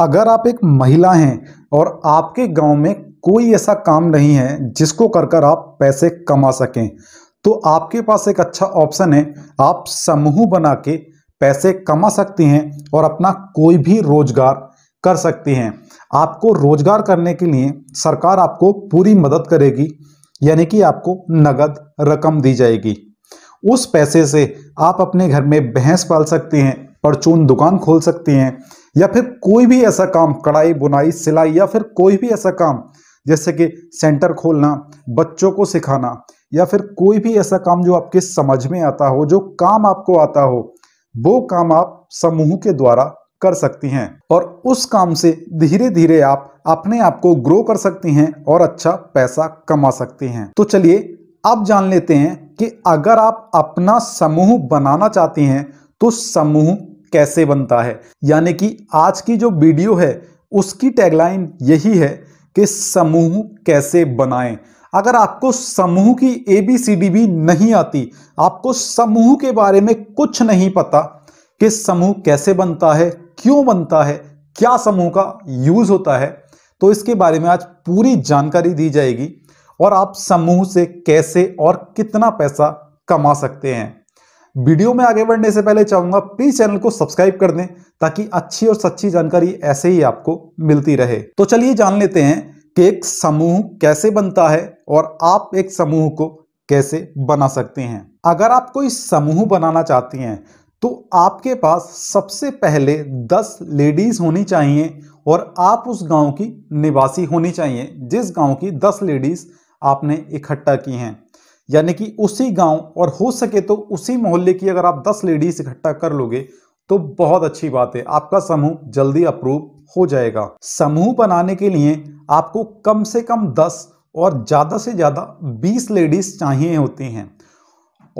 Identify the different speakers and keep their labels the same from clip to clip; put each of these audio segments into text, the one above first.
Speaker 1: अगर आप एक महिला हैं और आपके गांव में कोई ऐसा काम नहीं है जिसको कर कर आप पैसे कमा सकें तो आपके पास एक अच्छा ऑप्शन है आप समूह बना के पैसे कमा सकती हैं और अपना कोई भी रोजगार कर सकती हैं आपको रोजगार करने के लिए सरकार आपको पूरी मदद करेगी यानी कि आपको नगद रकम दी जाएगी उस पैसे से आप अपने घर में भैंस पाल सकती हैं परचून दुकान खोल सकती हैं या फिर कोई भी ऐसा काम कढ़ाई बुनाई सिलाई या फिर कोई भी ऐसा काम जैसे कि सेंटर खोलना बच्चों को सिखाना या फिर कोई भी ऐसा काम जो आपके समझ में आता हो जो काम आपको आता हो वो काम आप समूह के द्वारा कर सकती हैं और उस काम से धीरे धीरे आप अपने आप को ग्रो कर सकती हैं और अच्छा पैसा कमा सकती हैं तो चलिए अब जान लेते हैं कि अगर आप अपना समूह बनाना चाहती हैं तो समूह कैसे बनता है यानी कि आज की जो वीडियो है उसकी टैगलाइन यही है कि समूह कैसे बनाएं अगर आपको समूह की ए बी सी डी भी नहीं आती आपको समूह के बारे में कुछ नहीं पता कि समूह कैसे बनता है क्यों बनता है क्या समूह का यूज होता है तो इसके बारे में आज पूरी जानकारी दी जाएगी और आप समूह से कैसे और कितना पैसा कमा सकते हैं वीडियो में आगे बढ़ने से पहले चाहूंगा प्लीज चैनल को सब्सक्राइब कर दें ताकि अच्छी और सच्ची जानकारी ऐसे ही आपको मिलती रहे तो चलिए जान लेते हैं कि एक समूह कैसे बनता है और आप एक समूह को कैसे बना सकते हैं अगर आप कोई समूह बनाना चाहती हैं तो आपके पास सबसे पहले 10 लेडीज होनी चाहिए और आप उस गांव की निवासी होनी चाहिए जिस गांव की 10 लेडीज आपने इकट्ठा की हैं यानी कि उसी गांव और हो सके तो उसी मोहल्ले की अगर आप 10 लेडीज इकट्ठा कर लोगे तो बहुत अच्छी बात है आपका समूह जल्दी अप्रूव हो जाएगा समूह बनाने के लिए आपको कम से कम 10 और ज़्यादा से ज़्यादा 20 लेडीज़ चाहिए होती हैं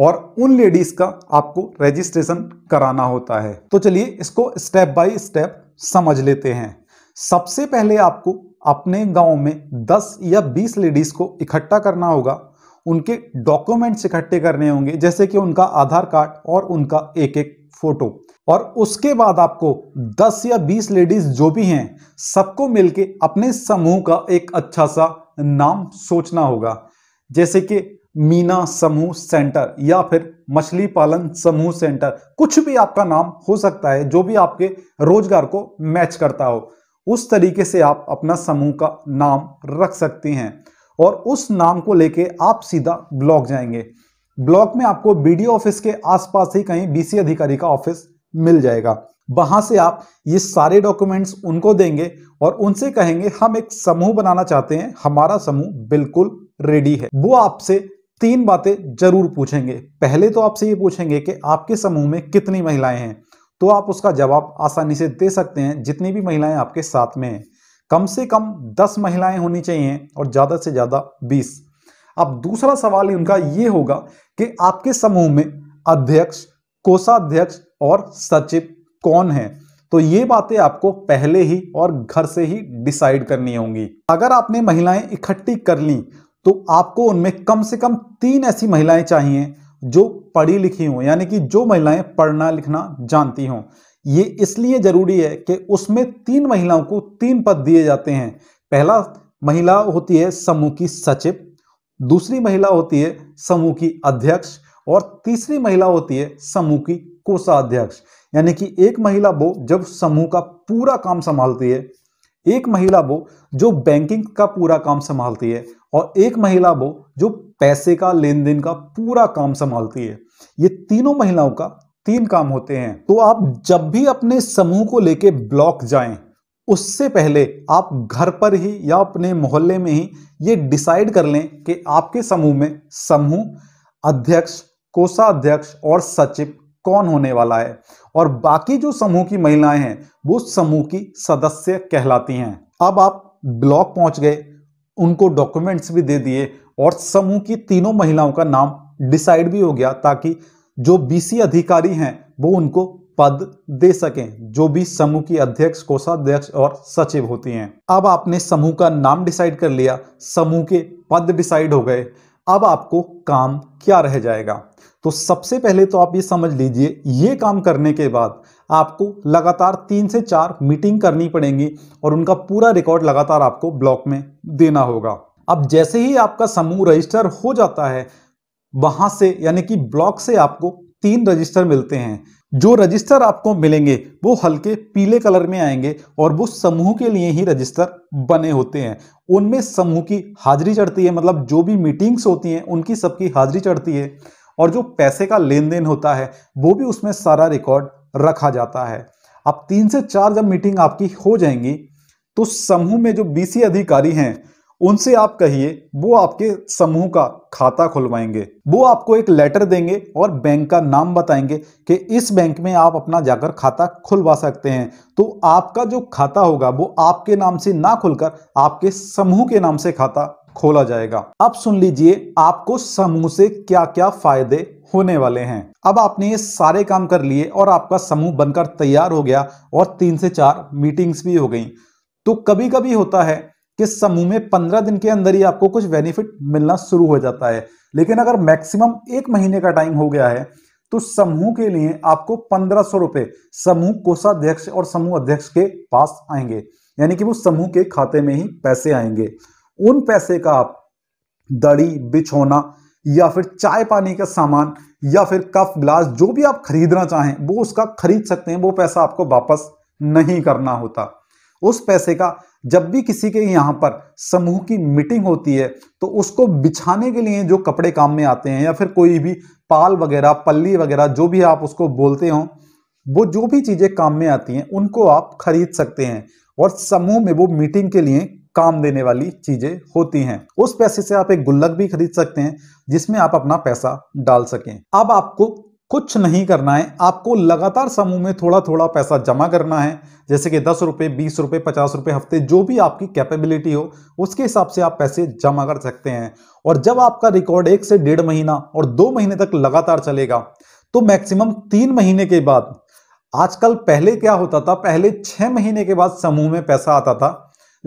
Speaker 1: और उन लेडीज़ का आपको रजिस्ट्रेशन कराना होता है तो चलिए इसको स्टेप बाय स्टेप समझ लेते हैं सबसे पहले आपको अपने गांव में 10 या 20 लेडीज़ को इकट्ठा करना होगा उनके डॉक्यूमेंट्स इकट्ठे करने होंगे जैसे कि उनका आधार कार्ड और उनका एक एक फोटो और उसके बाद आपको 10 या 20 लेडीज जो भी हैं सबको मिलके अपने समूह का एक अच्छा सा नाम सोचना होगा जैसे कि मीना समूह सेंटर या फिर मछली पालन समूह सेंटर कुछ भी आपका नाम हो सकता है जो भी आपके रोजगार को मैच करता हो उस तरीके से आप अपना समूह का नाम रख सकती हैं और उस नाम को लेके आप सीधा ब्लॉक जाएंगे ब्लॉक में आपको बीडीओ ऑफिस के आसपास ही कहीं बीसी अधिकारी का ऑफिस मिल जाएगा वहां से आप ये सारे डॉक्यूमेंट्स उनको देंगे और उनसे कहेंगे हम एक समूह बनाना चाहते हैं हमारा समूह बिल्कुल रेडी है वो आपसे तीन बातें जरूर पूछेंगे पहले तो आपसे ये पूछेंगे कि आपके समूह में कितनी महिलाएं हैं तो आप उसका जवाब आसानी से दे सकते हैं जितनी भी महिलाएं आपके साथ में हैं कम से कम 10 महिलाएं होनी चाहिए और ज़्यादा से ज़्यादा 20। अब दूसरा सवाल उनका यह होगा कि आपके समूह में अध्यक्ष कोषाध्यक्ष और सचिव कौन है तो ये बातें आपको पहले ही और घर से ही डिसाइड करनी होंगी अगर आपने महिलाएं इकट्ठी कर ली तो आपको उनमें कम से कम तीन ऐसी महिलाएं चाहिए जो पढ़ी लिखी हों यानी कि जो महिलाएं पढ़ना लिखना जानती हों ये इसलिए जरूरी है कि उसमें तीन महिलाओं को तीन पद दिए जाते हैं पहला महिला होती है समूह की सचिव दूसरी महिला होती है समूह की अध्यक्ष और तीसरी महिला होती है समूह की कोषाध्यक्ष यानी कि एक महिला वो जब समूह का पूरा काम संभालती है एक महिला वो जो बैंकिंग का पूरा काम संभालती है और एक महिला वो जो पैसे का लेन देन का पूरा काम संभालती है ये तीनों महिलाओं का तीन काम होते हैं तो आप जब भी अपने समूह को लेके ब्लॉक जाएं उससे पहले आप घर पर ही या अपने मोहल्ले में ही ये डिसाइड कर लें कि आपके समूह में समूह अध्यक्ष कोषाध्यक्ष और सचिव कौन होने वाला है और बाकी जो समूह की महिलाएं हैं वो समूह की सदस्य कहलाती हैं अब आप ब्लॉक पहुंच गए उनको डॉक्यूमेंट्स भी दे दिए और समूह की तीनों महिलाओं का नाम डिसाइड भी हो गया ताकि जो बीसी अधिकारी हैं वो उनको पद दे सकें जो भी समूह की अध्यक्ष कोषाध्यक्ष और सचिव होती हैं अब आपने समूह का नाम डिसाइड कर लिया समूह के पद डिसाइड हो गए अब आपको काम क्या रह जाएगा तो सबसे पहले तो आप ये समझ लीजिए ये काम करने के बाद आपको लगातार तीन से चार मीटिंग करनी पड़ेंगी और उनका पूरा रिकॉर्ड लगातार आपको ब्लॉक में देना होगा अब जैसे ही आपका समूह रजिस्टर हो जाता है वहां से यानी कि ब्लॉक से आपको तीन रजिस्टर मिलते हैं जो रजिस्टर आपको मिलेंगे वो हल्के पीले कलर में आएंगे और वो समूह के लिए ही रजिस्टर बने होते हैं उनमें समूह की हाजिरी चढ़ती है मतलब जो भी मीटिंग्स होती हैं उनकी सबकी हाजिरी चढ़ती है और जो पैसे का लेन देन होता है वो भी उसमें सारा रिकॉर्ड रखा जाता है अब तीन से चार जब मीटिंग आपकी हो जाएंगी तो समूह में जो बीसी अधिकारी हैं उनसे आप कहिए वो आपके समूह का खाता खुलवाएंगे वो आपको एक लेटर देंगे और बैंक का नाम बताएंगे कि इस बैंक में आप अपना जाकर खाता खुलवा सकते हैं तो आपका जो खाता होगा वो आपके नाम से ना खुलकर आपके समूह के नाम से खाता खोला जाएगा अब सुन लीजिए आपको समूह से क्या क्या फायदे होने वाले हैं अब आपने ये सारे काम कर लिए और आपका समूह बनकर तैयार हो गया और तीन से चार मीटिंग्स भी हो गई तो कभी कभी होता है कि समूह में पंद्रह दिन के अंदर ही आपको कुछ बेनिफिट मिलना शुरू हो जाता है लेकिन अगर मैक्सिमम एक महीने का टाइम हो गया है तो समूह के लिए आपको पंद्रह सौ रुपए समूह कोषाध्यक्ष और समूह अध्यक्ष के पास आएंगे यानी कि वो समूह के खाते में ही पैसे आएंगे उन पैसे का आप दड़ी बिछोना या फिर चाय पानी का सामान या फिर कफ ग्लास जो भी आप खरीदना चाहें वो उसका खरीद सकते हैं वो पैसा आपको वापस नहीं करना होता उस पैसे का जब भी किसी के यहाँ पर समूह की मीटिंग होती है तो उसको बिछाने के लिए जो कपड़े काम में आते हैं या फिर कोई भी पाल वगैरह पल्ली वगैरह जो भी आप उसको बोलते हो वो जो भी चीज़ें काम में आती हैं उनको आप खरीद सकते हैं और समूह में वो मीटिंग के लिए काम देने वाली चीज़ें होती हैं उस पैसे से आप एक गुल्लक भी खरीद सकते हैं जिसमें आप अपना पैसा डाल सकें अब आपको कुछ नहीं करना है आपको लगातार समूह में थोड़ा थोड़ा पैसा जमा करना है जैसे कि दस रुपये बीस रुपये पचास रुपये हफ्ते जो भी आपकी कैपेबिलिटी हो उसके हिसाब से आप पैसे जमा कर सकते हैं और जब आपका रिकॉर्ड एक से डेढ़ महीना और दो महीने तक लगातार चलेगा तो मैक्सिमम तीन महीने के बाद आजकल पहले क्या होता था पहले छः महीने के बाद समूह में पैसा आता था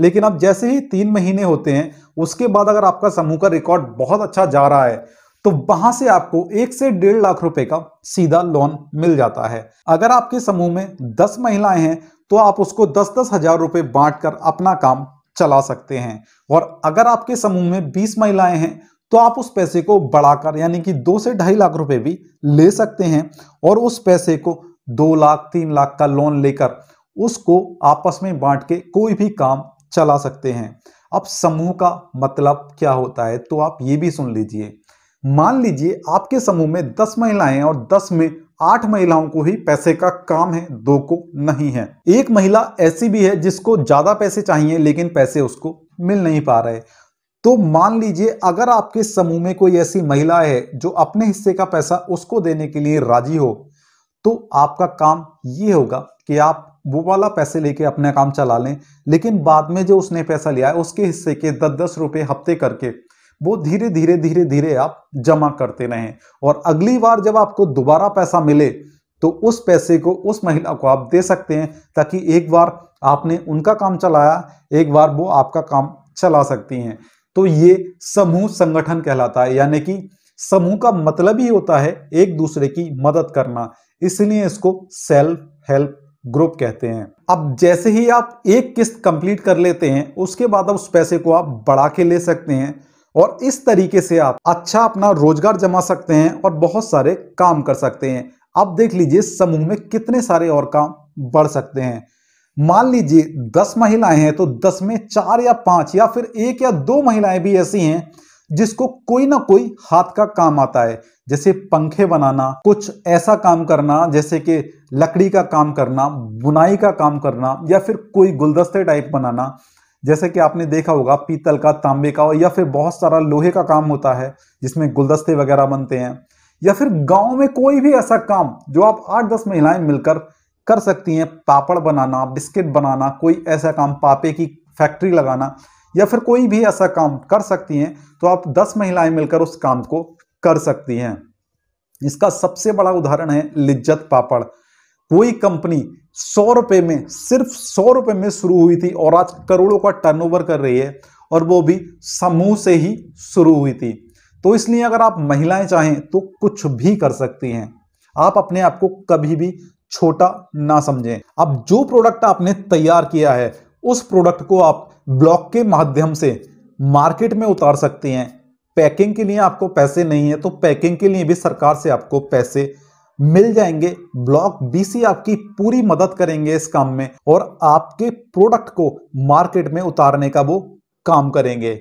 Speaker 1: लेकिन अब जैसे ही तीन महीने होते हैं उसके बाद अगर आपका समूह का रिकॉर्ड बहुत अच्छा जा रहा है तो वहां से आपको एक से डेढ़ लाख रुपए का सीधा लोन मिल जाता है अगर आपके समूह में दस महिलाएं हैं तो आप उसको दस दस हजार रुपए बांट कर अपना काम चला सकते हैं और अगर आपके समूह में बीस महिलाएं हैं तो आप उस पैसे को बढ़ाकर यानी कि दो से ढाई लाख रुपए भी ले सकते हैं और उस पैसे को दो लाख तीन लाख का लोन लेकर उसको आपस में बांट के कोई भी काम चला सकते हैं अब समूह का मतलब क्या होता है तो आप ये भी सुन लीजिए मान लीजिए आपके समूह में दस महिलाएं और दस में आठ महिलाओं को ही पैसे का काम है दो को नहीं है एक महिला ऐसी भी है जिसको ज्यादा पैसे चाहिए लेकिन पैसे उसको मिल नहीं पा रहे तो मान लीजिए अगर आपके समूह में कोई ऐसी महिला है जो अपने हिस्से का पैसा उसको देने के लिए राजी हो तो आपका काम ये होगा कि आप वो वाला पैसे लेके अपना काम चला लें लेकिन बाद में जो उसने पैसा लिया है उसके हिस्से के दस दस रुपये हफ्ते करके वो धीरे धीरे धीरे धीरे आप जमा करते रहें और अगली बार जब आपको दोबारा पैसा मिले तो उस पैसे को उस महिला को आप दे सकते हैं ताकि एक बार आपने उनका काम चलाया एक बार वो आपका काम चला सकती हैं तो ये समूह संगठन कहलाता है यानी कि समूह का मतलब ही होता है एक दूसरे की मदद करना इसलिए इसको सेल्फ हेल्प ग्रुप कहते हैं अब जैसे ही आप एक किस्त कंप्लीट कर लेते हैं उसके बाद आप उस पैसे को आप बढ़ा के ले सकते हैं और इस तरीके से आप अच्छा अपना रोजगार जमा सकते हैं और बहुत सारे काम कर सकते हैं अब देख लीजिए समूह में कितने सारे और काम बढ़ सकते हैं मान लीजिए दस महिलाएं हैं तो दस में चार या पांच या फिर एक या दो महिलाएं भी ऐसी हैं जिसको कोई ना कोई हाथ का काम आता है जैसे पंखे बनाना कुछ ऐसा काम करना जैसे कि लकड़ी का काम करना बुनाई का काम करना या फिर कोई गुलदस्ते टाइप बनाना जैसे कि आपने देखा होगा पीतल का तांबे का या फिर बहुत सारा लोहे का काम होता है जिसमें गुलदस्ते वगैरह बनते हैं या फिर गांव में कोई भी ऐसा काम जो आप आठ दस महिलाएं मिलकर कर सकती हैं पापड़ बनाना बिस्किट बनाना कोई ऐसा काम पापे की फैक्ट्री लगाना या फिर कोई भी ऐसा काम कर सकती हैं तो आप दस महिलाएं मिलकर उस काम को कर सकती हैं इसका सबसे बड़ा उदाहरण है लिज्जत पापड़ कोई कंपनी सौ रुपए में सिर्फ सौ रुपए में शुरू हुई थी और आज करोड़ों का टर्नओवर कर रही है और वो भी समूह से ही शुरू हुई थी तो इसलिए अगर आप महिलाएं चाहें तो कुछ भी कर सकती हैं आप अपने आप को कभी भी छोटा ना समझें अब जो प्रोडक्ट आपने तैयार किया है उस प्रोडक्ट को आप ब्लॉक के माध्यम से मार्केट में उतार सकती हैं पैकिंग के लिए आपको पैसे नहीं है तो पैकिंग के लिए भी सरकार से आपको पैसे मिल जाएंगे ब्लॉक बीसी आपकी पूरी मदद करेंगे इस काम में और आपके प्रोडक्ट को मार्केट में उतारने का वो काम करेंगे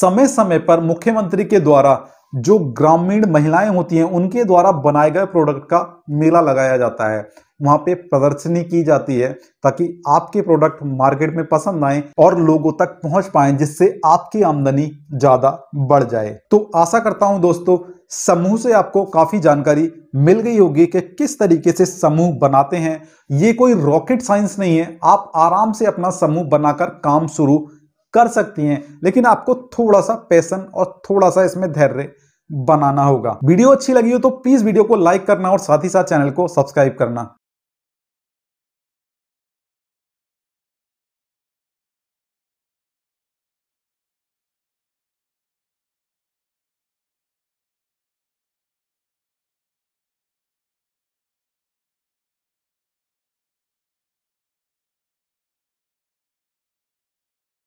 Speaker 1: समय समय पर मुख्यमंत्री के द्वारा जो ग्रामीण महिलाएं होती हैं उनके द्वारा बनाए गए प्रोडक्ट का मेला लगाया जाता है वहाँ पे प्रदर्शनी की जाती है ताकि आपके प्रोडक्ट मार्केट में पसंद आए और लोगों तक पहुंच पाए जिससे आपकी आमदनी ज्यादा बढ़ जाए तो आशा करता हूं दोस्तों समूह से आपको काफी जानकारी मिल गई होगी कि किस तरीके से समूह बनाते हैं ये कोई रॉकेट साइंस नहीं है आप आराम से अपना समूह बनाकर काम शुरू कर सकती हैं लेकिन आपको थोड़ा सा पैसन और थोड़ा सा इसमें धैर्य बनाना होगा वीडियो अच्छी लगी हो तो प्लीज वीडियो को लाइक करना और साथ ही साथ चैनल को सब्सक्राइब करना